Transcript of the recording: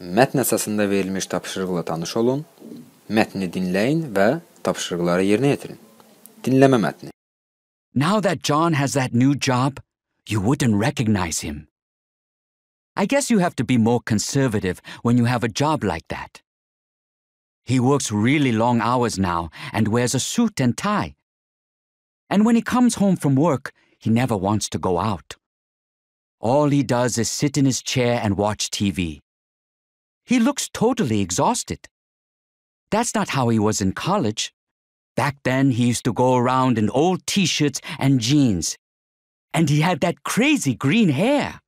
Mətn verilmiş tapşırıqla tanış olun, metni dinleyin ve tapşırıqları yerine getirin. Dinleme metni. Now that John has that new job, you wouldn't recognize him. I guess you have to be more conservative when you have a job like that. He works really long hours now and wears a suit and tie. And when he comes home from work, he never wants to go out. All he does is sit in his chair and watch TV. He looks totally exhausted. That's not how he was in college. Back then, he used to go around in old t shirts and jeans. And he had that crazy green hair.